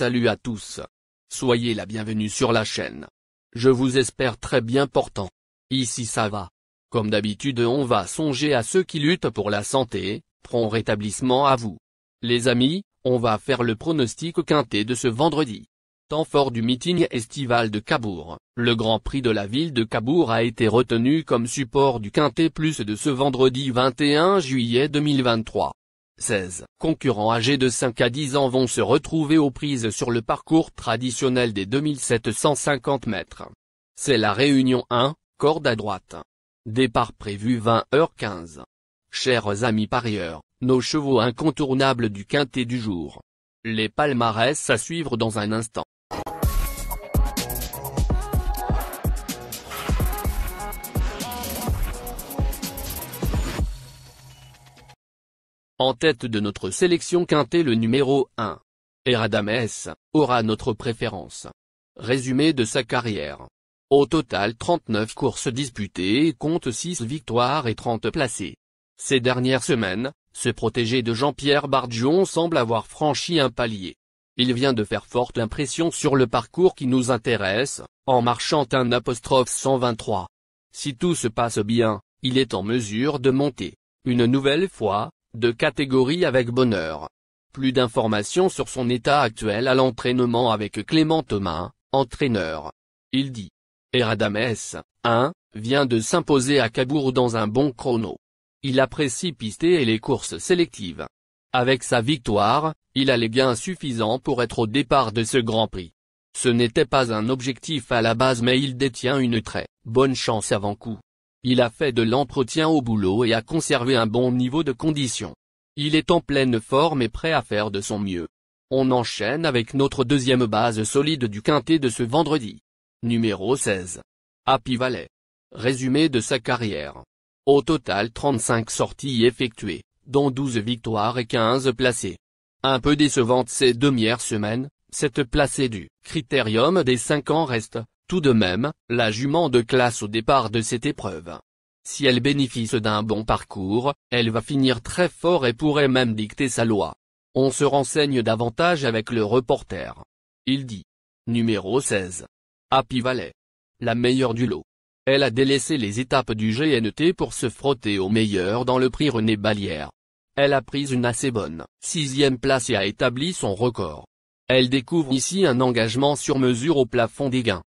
Salut à tous. Soyez la bienvenue sur la chaîne. Je vous espère très bien portant. Ici ça va. Comme d'habitude on va songer à ceux qui luttent pour la santé, prompt rétablissement à vous. Les amis, on va faire le pronostic quinté de ce vendredi. Temps fort du meeting estival de Cabourg, le Grand Prix de la ville de Cabourg a été retenu comme support du quintet plus de ce vendredi 21 juillet 2023. 16 concurrents âgés de 5 à 10 ans vont se retrouver aux prises sur le parcours traditionnel des 2750 mètres. C'est la réunion 1, corde à droite. Départ prévu 20h15. Chers amis parieurs, nos chevaux incontournables du quintet du jour. Les palmarès à suivre dans un instant. En tête de notre sélection quintet le numéro 1. Eradames, aura notre préférence. Résumé de sa carrière. Au total 39 courses disputées et compte 6 victoires et 30 placés. Ces dernières semaines, ce protégé de Jean-Pierre Bardion semble avoir franchi un palier. Il vient de faire forte impression sur le parcours qui nous intéresse, en marchant un apostrophe 123. Si tout se passe bien, il est en mesure de monter, une nouvelle fois, de catégorie avec bonheur. Plus d'informations sur son état actuel à l'entraînement avec Clément Thomas, entraîneur. Il dit. Eradames, 1, vient de s'imposer à Cabourg dans un bon chrono. Il apprécie pister et les courses sélectives. Avec sa victoire, il a les gains suffisants pour être au départ de ce Grand Prix. Ce n'était pas un objectif à la base mais il détient une très bonne chance avant coup. Il a fait de l'entretien au boulot et a conservé un bon niveau de condition. Il est en pleine forme et prêt à faire de son mieux. On enchaîne avec notre deuxième base solide du quintet de ce vendredi. Numéro 16. Happy Valley. Résumé de sa carrière. Au total 35 sorties effectuées, dont 12 victoires et 15 placées. Un peu décevante ces demi-semaines, cette placée du critérium des 5 ans reste, tout de même, la jument de classe au départ de cette épreuve. Si elle bénéficie d'un bon parcours, elle va finir très fort et pourrait même dicter sa loi. On se renseigne davantage avec le reporter. Il dit. Numéro 16. Happy Valley. La meilleure du lot. Elle a délaissé les étapes du GNT pour se frotter au meilleur dans le prix René Balière. Elle a pris une assez bonne sixième place et a établi son record. Elle découvre ici un engagement sur mesure au plafond des gains.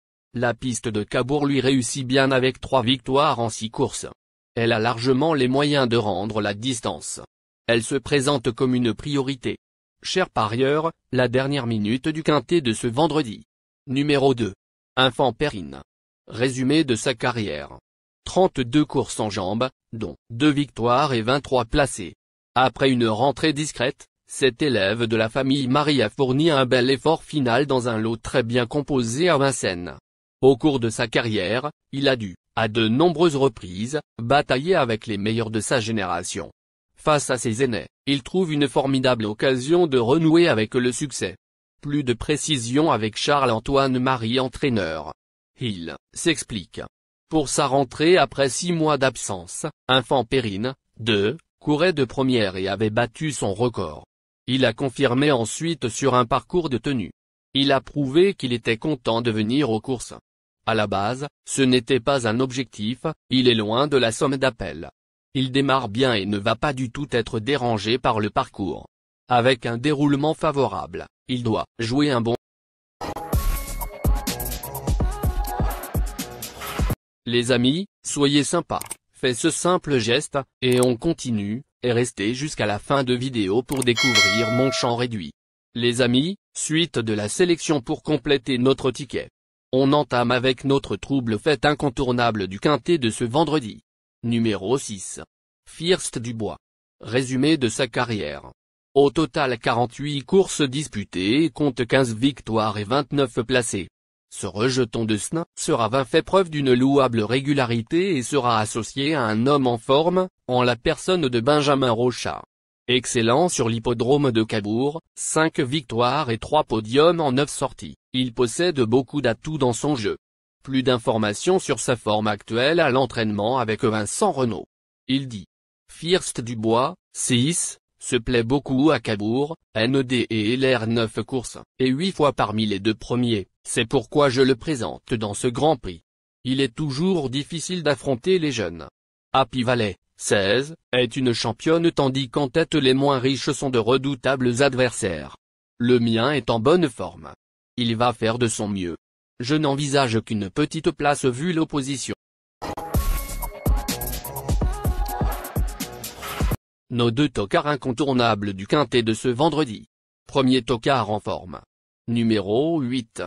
La piste de Cabourg lui réussit bien avec trois victoires en six courses. Elle a largement les moyens de rendre la distance. Elle se présente comme une priorité. Cher parieur, la dernière minute du quintet de ce vendredi. Numéro 2. Infant Perrine. Résumé de sa carrière. 32 courses en jambes, dont 2 victoires et 23 placées. Après une rentrée discrète, cet élève de la famille Marie a fourni un bel effort final dans un lot très bien composé à Vincennes. Au cours de sa carrière, il a dû, à de nombreuses reprises, batailler avec les meilleurs de sa génération. Face à ses aînés, il trouve une formidable occasion de renouer avec le succès. Plus de précision avec Charles-Antoine Marie entraîneur. Il s'explique. Pour sa rentrée après six mois d'absence, Infant Périne, 2, courait de première et avait battu son record. Il a confirmé ensuite sur un parcours de tenue. Il a prouvé qu'il était content de venir aux courses. À la base, ce n'était pas un objectif, il est loin de la somme d'appel. Il démarre bien et ne va pas du tout être dérangé par le parcours. Avec un déroulement favorable, il doit jouer un bon Les amis, soyez sympas, faites ce simple geste, et on continue, et restez jusqu'à la fin de vidéo pour découvrir mon champ réduit. Les amis, suite de la sélection pour compléter notre ticket. On entame avec notre trouble fait incontournable du quintet de ce vendredi. Numéro 6. First Dubois. Résumé de sa carrière. Au total 48 courses disputées et compte 15 victoires et 29 placés. Ce rejeton de Sna sera 20 fait preuve d'une louable régularité et sera associé à un homme en forme, en la personne de Benjamin Rochard. Excellent sur l'hippodrome de Cabourg, 5 victoires et 3 podiums en 9 sorties, il possède beaucoup d'atouts dans son jeu. Plus d'informations sur sa forme actuelle à l'entraînement avec Vincent Renault. Il dit. First Dubois, 6, se plaît beaucoup à Cabourg, ND et LR 9 courses, et 8 fois parmi les deux premiers, c'est pourquoi je le présente dans ce Grand Prix. Il est toujours difficile d'affronter les jeunes. Happy Valley, 16, est une championne tandis qu'en tête les moins riches sont de redoutables adversaires. Le mien est en bonne forme. Il va faire de son mieux. Je n'envisage qu'une petite place vu l'opposition. Nos deux tocards incontournables du quintet de ce vendredi. Premier tocard en forme. Numéro 8.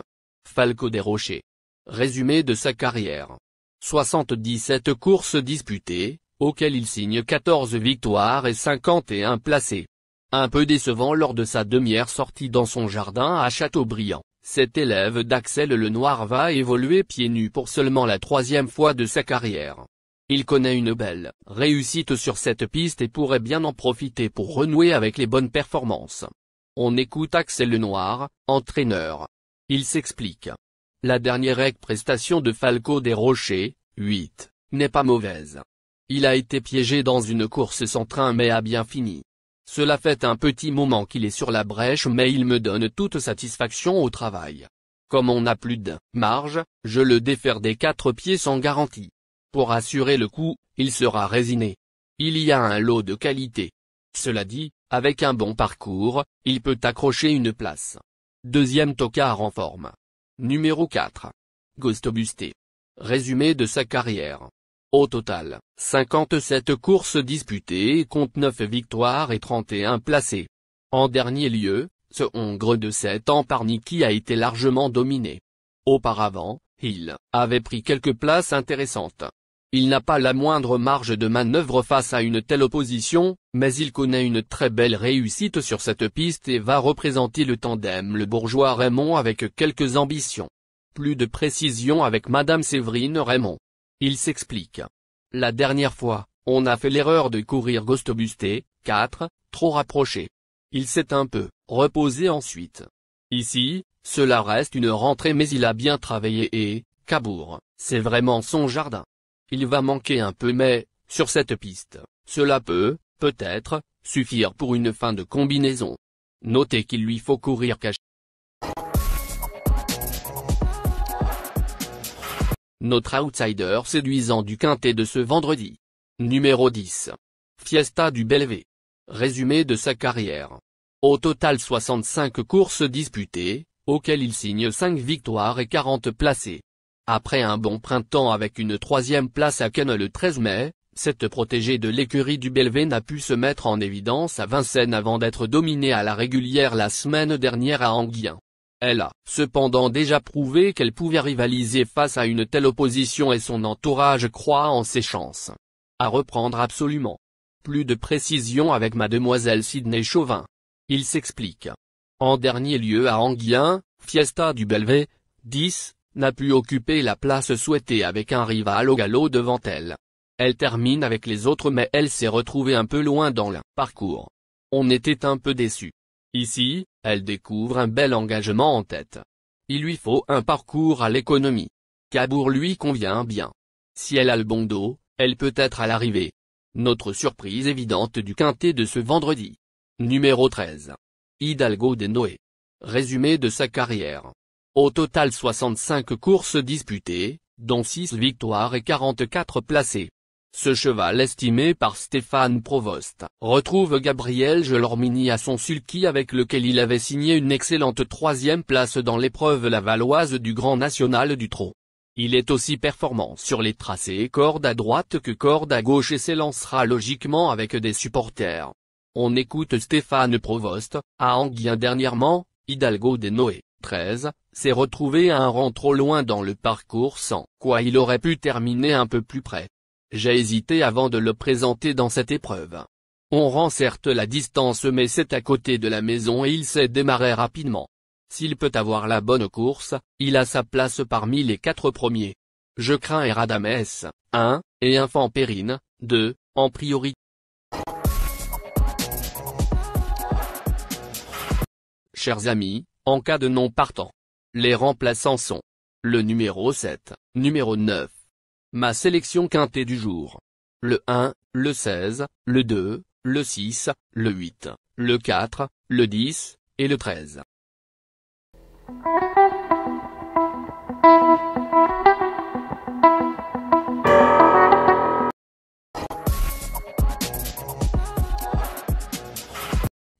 Falco des Rochers. Résumé de sa carrière. 77 courses disputées, auquel il signe 14 victoires et 51 placés. Un peu décevant lors de sa demi-heure sortie dans son jardin à Châteaubriand, cet élève d'Axel Lenoir va évoluer pieds nus pour seulement la troisième fois de sa carrière. Il connaît une belle réussite sur cette piste et pourrait bien en profiter pour renouer avec les bonnes performances. On écoute Axel Lenoir, entraîneur. Il s'explique. La dernière prestation de Falco des Rochers, 8, n'est pas mauvaise. Il a été piégé dans une course sans train mais a bien fini. Cela fait un petit moment qu'il est sur la brèche mais il me donne toute satisfaction au travail. Comme on n'a plus de marge, je le défère des quatre pieds sans garantie. Pour assurer le coup, il sera résiné. Il y a un lot de qualité. Cela dit, avec un bon parcours, il peut accrocher une place. Deuxième tocard en forme. Numéro 4. Ghost Résumé de sa carrière. Au total, 57 courses disputées et compte 9 victoires et 31 placés. En dernier lieu, ce Hongre de 7 ans par Niki a été largement dominé. Auparavant, il avait pris quelques places intéressantes. Il n'a pas la moindre marge de manœuvre face à une telle opposition, mais il connaît une très belle réussite sur cette piste et va représenter le tandem le bourgeois Raymond avec quelques ambitions. Plus de précision avec Madame Séverine Raymond. Il s'explique. La dernière fois, on a fait l'erreur de courir Ghostbusté, 4, trop rapproché. Il s'est un peu reposé ensuite. Ici, cela reste une rentrée mais il a bien travaillé et, Cabour, c'est vraiment son jardin. Il va manquer un peu mais, sur cette piste, cela peut, peut-être, suffire pour une fin de combinaison. Notez qu'il lui faut courir caché. Notre outsider séduisant du quintet de ce vendredi. Numéro 10. Fiesta du Belvé. Résumé de sa carrière. Au total 65 courses disputées, auxquelles il signe 5 victoires et 40 placés. Après un bon printemps avec une troisième place à Cannes le 13 mai, cette protégée de l'écurie du Belvé n'a pu se mettre en évidence à Vincennes avant d'être dominée à la régulière la semaine dernière à Anguien. Elle a cependant déjà prouvé qu'elle pouvait rivaliser face à une telle opposition et son entourage croit en ses chances. À reprendre absolument. Plus de précision avec mademoiselle Sidney Chauvin. Il s'explique. En dernier lieu à Anguien, Fiesta du Belvé, 10, n'a pu occuper la place souhaitée avec un rival au galop devant elle. Elle termine avec les autres mais elle s'est retrouvée un peu loin dans le parcours. On était un peu déçus. Ici, elle découvre un bel engagement en tête. Il lui faut un parcours à l'économie. Cabourg lui convient bien. Si elle a le bon dos, elle peut être à l'arrivée. Notre surprise évidente du quintet de ce vendredi. Numéro 13. Hidalgo de Noé. Résumé de sa carrière. Au total 65 courses disputées, dont 6 victoires et 44 placées. Ce cheval estimé par Stéphane Provost, retrouve Gabriel Gelormini à son sulky avec lequel il avait signé une excellente troisième place dans l'épreuve valoise du Grand National du Trot. Il est aussi performant sur les tracés corde à droite que corde à gauche et s'élancera logiquement avec des supporters. On écoute Stéphane Provost, à Anguien dernièrement, Hidalgo de Noé, 13, s'est retrouvé à un rang trop loin dans le parcours sans quoi il aurait pu terminer un peu plus près. J'ai hésité avant de le présenter dans cette épreuve. On rend certes la distance mais c'est à côté de la maison et il s'est démarré rapidement. S'il peut avoir la bonne course, il a sa place parmi les quatre premiers. Je crains Eradames, 1, et Infant Périne, 2, en priorité. Chers amis, en cas de non partant, les remplaçants sont le numéro 7, numéro 9, Ma sélection quintée du jour. Le 1, le 16, le 2, le 6, le 8, le 4, le 10 et le 13.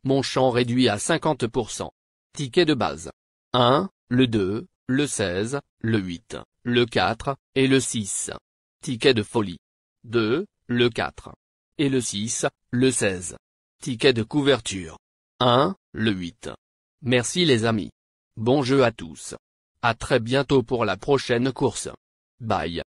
Mon champ réduit à 50%. Ticket de base. 1, le 2, le 16, le 8, le 4, et le 6. Ticket de folie. 2, le 4. Et le 6, le 16. Ticket de couverture. 1, le 8. Merci les amis. Bon jeu à tous. À très bientôt pour la prochaine course. Bye.